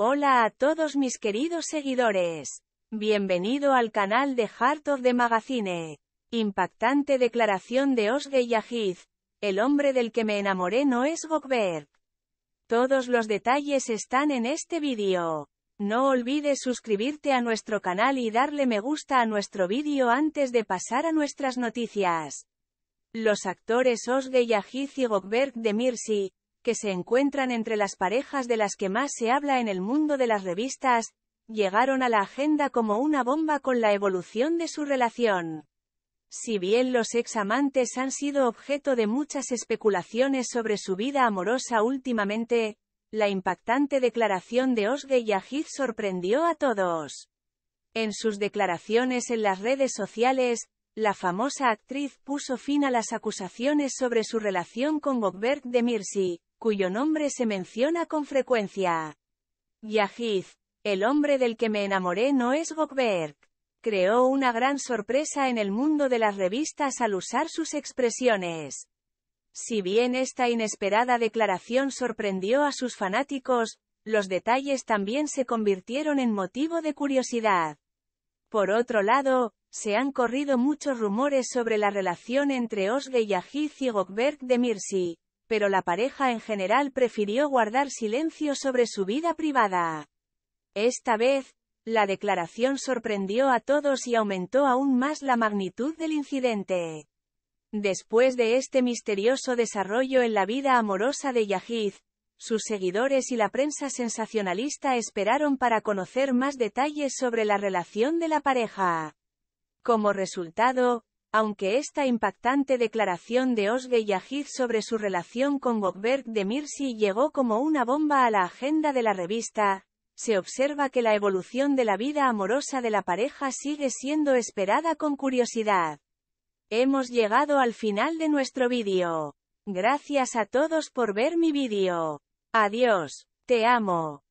Hola a todos mis queridos seguidores. Bienvenido al canal de Heart of the Magazine. Impactante declaración de Osge Yajiz. El hombre del que me enamoré no es Gokberg. Todos los detalles están en este vídeo. No olvides suscribirte a nuestro canal y darle me gusta a nuestro vídeo antes de pasar a nuestras noticias. Los actores Osge Yajiz y Gokberg de Mirsi, que se encuentran entre las parejas de las que más se habla en el mundo de las revistas, llegaron a la agenda como una bomba con la evolución de su relación. Si bien los ex amantes han sido objeto de muchas especulaciones sobre su vida amorosa últimamente, la impactante declaración de Osge Yahid sorprendió a todos. En sus declaraciones en las redes sociales, la famosa actriz puso fin a las acusaciones sobre su relación con Goldberg de Mirsi, cuyo nombre se menciona con frecuencia. Yajiz, el hombre del que me enamoré no es Gokberg. Creó una gran sorpresa en el mundo de las revistas al usar sus expresiones. Si bien esta inesperada declaración sorprendió a sus fanáticos, los detalles también se convirtieron en motivo de curiosidad. Por otro lado, se han corrido muchos rumores sobre la relación entre Osge Yajiz y Gokberg de Mirsi, pero la pareja en general prefirió guardar silencio sobre su vida privada. Esta vez, la declaración sorprendió a todos y aumentó aún más la magnitud del incidente. Después de este misterioso desarrollo en la vida amorosa de Yahid, sus seguidores y la prensa sensacionalista esperaron para conocer más detalles sobre la relación de la pareja. Como resultado, aunque esta impactante declaración de Osge Yajid sobre su relación con Gokberg de Mirsi llegó como una bomba a la agenda de la revista, se observa que la evolución de la vida amorosa de la pareja sigue siendo esperada con curiosidad. Hemos llegado al final de nuestro vídeo. Gracias a todos por ver mi vídeo. Adiós. Te amo.